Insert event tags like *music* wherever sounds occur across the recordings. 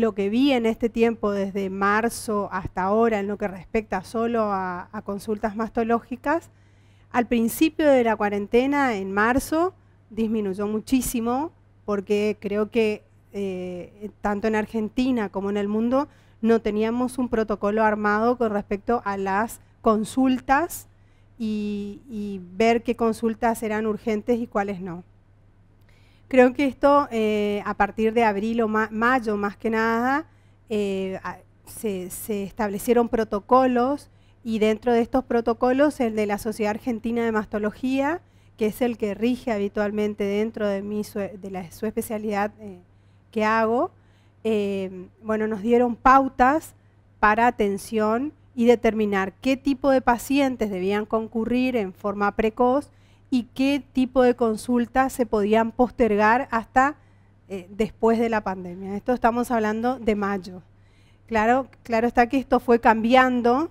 lo que vi en este tiempo desde marzo hasta ahora en lo que respecta solo a, consultas mastológicas, al principio de la cuarentena, en marzo, disminuyó muchísimo porque creo que eh, tanto en Argentina como en el mundo no teníamos un protocolo armado con respecto a las consultas y, y ver qué consultas eran urgentes y cuáles no. Creo que esto eh, a partir de abril o mayo más que nada eh, se, establecieron protocolos y dentro de estos protocolos el de la Sociedad Argentina de Mastología, que es el que rige habitualmente dentro de, mi, de su especialidad eh, que hago, bueno, nos dieron pautas para atención y determinar qué tipo de pacientes debían concurrir en forma precoz y qué tipo de consultas se podían postergar hasta eh, después de la pandemia. Esto estamos hablando de mayo. Claro, claro está que esto fue cambiando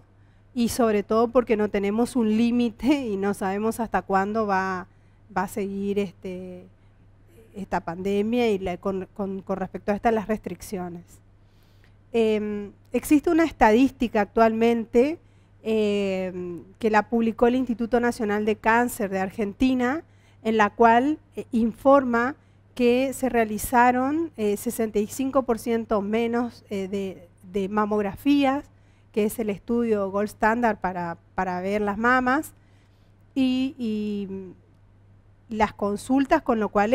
y sobre todo porque no tenemos un límite *laughs* y no sabemos hasta cuándo va, a seguir este, esta pandemia y con, respecto a estas las restricciones. Em, existe una estadística actualmente Em, que la publicó el Instituto Nacional de Cáncer de Argentina, en la cual eh, informa que se realizaron 65% eh, menos eh, de, mamografías, que es el estudio gold standard para, ver las mamas, y, las consultas, con lo cual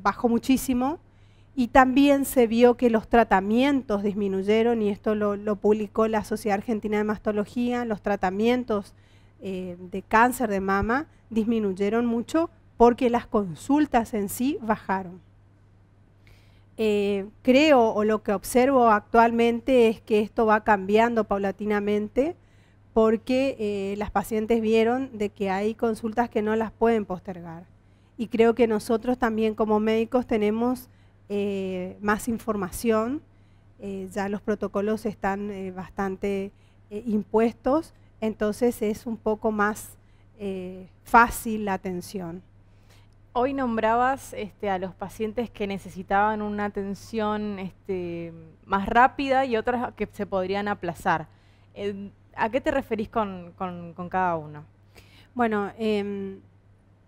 bajó muchísimo y también se vio que los tratamientos disminuyeron, y esto lo, publicó la Sociedad Argentina de Mastología, los tratamientos eh, de cáncer de mama disminuyeron mucho porque las consultas en sí bajaron. Eh, creo o lo que observo actualmente es que esto va cambiando paulatinamente porque eh, las pacientes vieron de que hay consultas que no las pueden postergar. Y creo que nosotros también como médicos tenemos eh, más información. Eh, ya los protocolos están eh, bastante impuestos, entonces es un poco más fácil la atención. Hoy nombrabas este, a los pacientes que necesitaban una atención este, más rápida y otras que se podrían aplazar. ¿A qué te referís con, con cada uno? Bueno, em,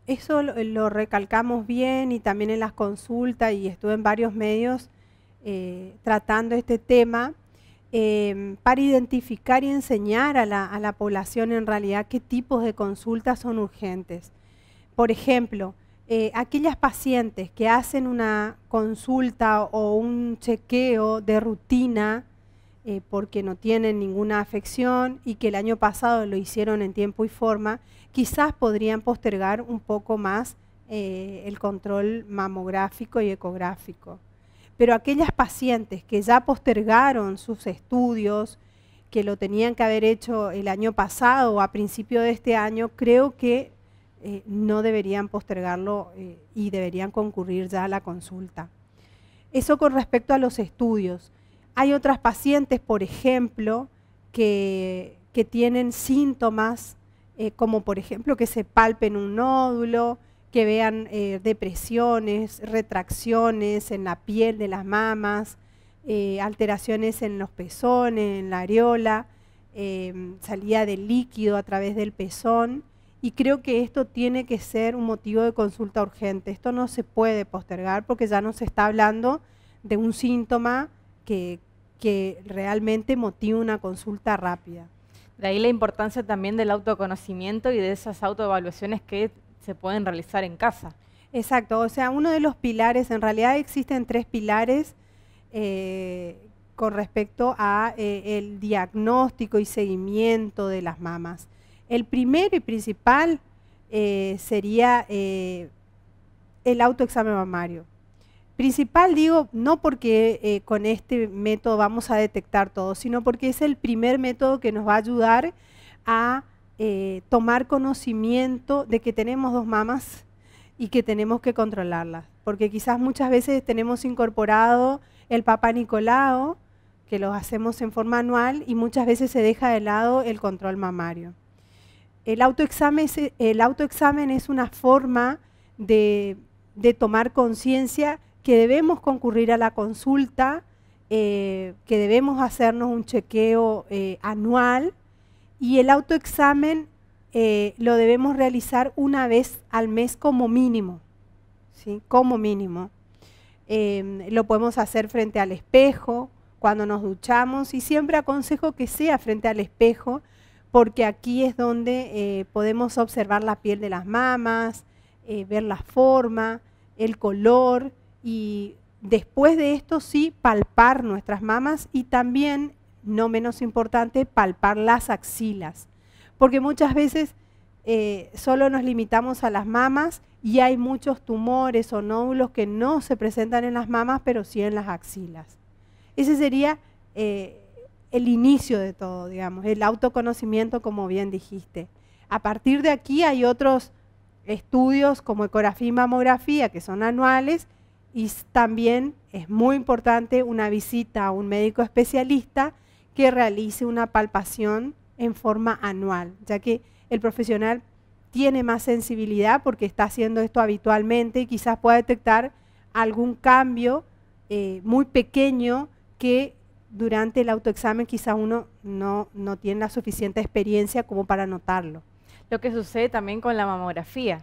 eso lo, recalcamos bien y también en las consultas y estuve en varios medios eh, tratando este tema em, para identificar y enseñar a la, población en realidad qué tipos de consultas son urgentes. Por ejemplo, eh, aquellas pacientes que hacen una consulta o un chequeo de rutina eh, porque no tienen ninguna afección y que el año pasado lo hicieron en tiempo y forma, quizás podrían postergar un poco más eh, el control mamográfico y ecográfico. Pero aquellas pacientes que ya postergaron sus estudios, que lo tenían que haber hecho el año pasado o a principio de este año, creo que eh, no deberían postergarlo y deberían concurrir ya a la consulta. Eso con respecto a los estudios. Hay otras pacientes, por ejemplo, que, tienen síntomas eh, como por ejemplo que se palpen un nódulo, que vean eh, depresiones, retracciones en la piel de las mamas, eh, alteraciones en los pezones, en la areola, em, salida de líquido a través del pezón. Y creo que esto tiene que ser un motivo de consulta urgente. Esto no se puede postergar porque ya no se está hablando de un síntoma que, que realmente motive una consulta rápida. De ahí la importancia también del autoconocimiento y de esas autoevaluaciones que se pueden realizar en casa. Exacto, o sea, uno de los pilares, en realidad existen tres pilares eh, con respecto a eh, el diagnóstico y seguimiento de las mamas. El primero y principal eh, sería el autoexamen mamario. Principal digo, no porque eh, con este método vamos a detectar todo, sino porque es el primer método que nos va a ayudar a eh, tomar conocimiento de que tenemos dos mamas y que tenemos que controlarlas. Porque quizás muchas veces tenemos incorporado el papá Nicolao, que lo hacemos en forma anual, y muchas veces se deja de lado el control mamario. El autoexamen es, una forma de, de tomar conciencia que debemos concurrir a la consulta, eh, que debemos hacernos un chequeo eh, anual y el autoexamen eh, lo debemos realizar una vez al mes como mínimo, ¿sí? como mínimo. Em, lo podemos hacer frente al espejo, cuando nos duchamos y siempre aconsejo que sea frente al espejo porque aquí es donde podemos observar la piel de las mamas, ver la forma, el color, y después de esto sí palpar nuestras mamas y también, no menos importante, palpar las axilas, porque muchas veces eh, solo nos limitamos a las mamas y hay muchos tumores o nódulos que no se presentan en las mamas, pero sí en las axilas. Ese sería eh, el inicio de todo, digamos, el autoconocimiento, como bien dijiste. A partir de aquí hay otros estudios como ecografía y mamografía, que son anuales, y también es muy importante una visita a un médico especialista que realice una palpación en forma anual, ya que el profesional tiene más sensibilidad porque está haciendo esto habitualmente y quizás pueda detectar algún cambio eh, muy pequeño que durante el autoexamen quizás uno no, no tiene la suficiente experiencia como para notarlo. Lo que sucede también con la mamografía.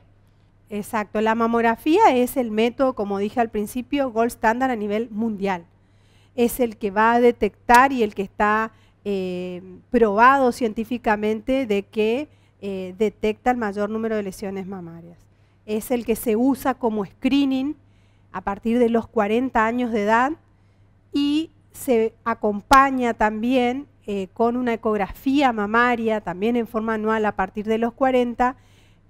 Exacto, la mamografía es el método, como dije al principio, gold standard a nivel mundial. Es el que va a detectar y el que está eh, probado científicamente de que eh, detecta el mayor número de lesiones mamarias. Es el que se usa como screening a partir de los 40 años de edad y se acompaña también eh, con una ecografía mamaria, también en forma anual a partir de los 40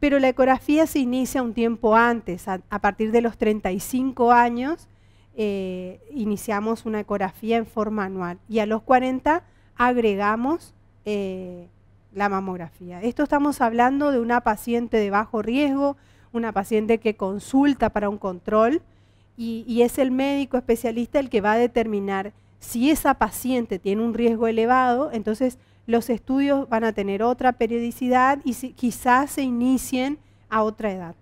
pero la ecografía se inicia un tiempo antes, a, partir de los 35 años eh, iniciamos una ecografía en forma anual y a los 40 agregamos eh, la mamografía. Esto estamos hablando de una paciente de bajo riesgo, una paciente que consulta para un control y, y, es el médico especialista el que va a determinar si esa paciente tiene un riesgo elevado, entonces los estudios van a tener otra periodicidad y si, quizás se inicien a otra edad.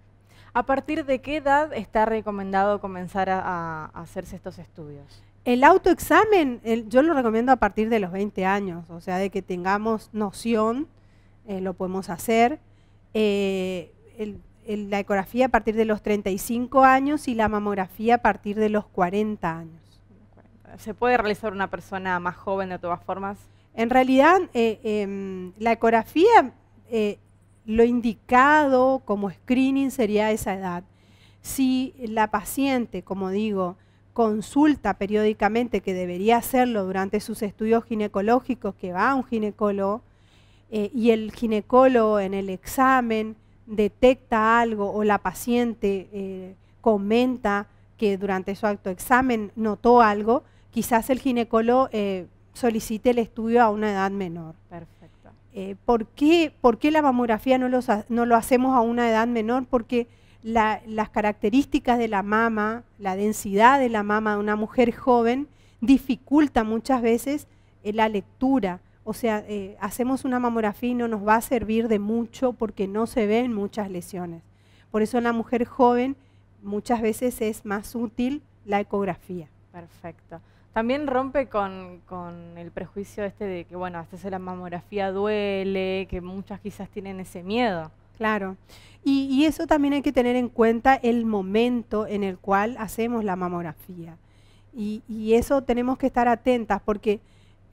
¿A partir de qué edad está recomendado comenzar a, hacerse estos estudios? El autoexamen, yo lo recomiendo a partir de los 20 años, o sea, de que tengamos noción, eh, lo podemos hacer. Eh, la ecografía a partir de los 35 años y la mamografía a partir de los 40 años. ¿Se puede realizar una persona más joven de todas formas? En realidad, eh, em, la ecografía, eh, lo indicado como screening sería esa edad. Si la paciente, como digo, consulta periódicamente, que debería hacerlo durante sus estudios ginecológicos, que va a un ginecólogo, eh, y el ginecólogo en el examen detecta algo o la paciente comenta que durante su acto examen notó algo, quizás el ginecólogo Solicite el estudio a una edad menor. Perfecto. Eh, ¿por, qué, la mamografía no, lo hacemos a una edad menor? Porque las características de la mama, la densidad de la mama de una mujer joven, dificulta muchas veces eh, la lectura. O sea, eh, hacemos una mamografía y no nos va a servir de mucho porque no se ven muchas lesiones. Por eso en la mujer joven muchas veces es más útil la ecografía. Perfecto. También rompe con, el prejuicio este de que, bueno, hasta la mamografía duele, que muchas quizás tienen ese miedo. Claro. Y, eso también hay que tener en cuenta el momento en el cual hacemos la mamografía. Y, eso tenemos que estar atentas porque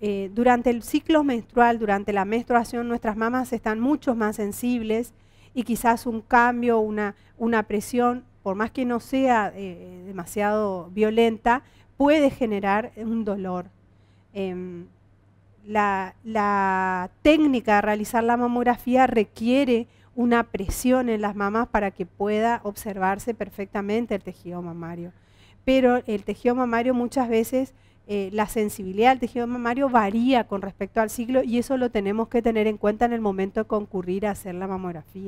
eh, durante el ciclo menstrual, durante la menstruación, nuestras mamás están mucho más sensibles y quizás un cambio, una, una presión, por más que no sea eh, demasiado violenta, puede generar un dolor. Em, la, técnica de realizar la mamografía requiere una presión en las mamas para que pueda observarse perfectamente el tejido mamario. Pero el tejido mamario muchas veces, eh, la sensibilidad del tejido mamario varía con respecto al ciclo y eso lo tenemos que tener en cuenta en el momento de concurrir a hacer la mamografía.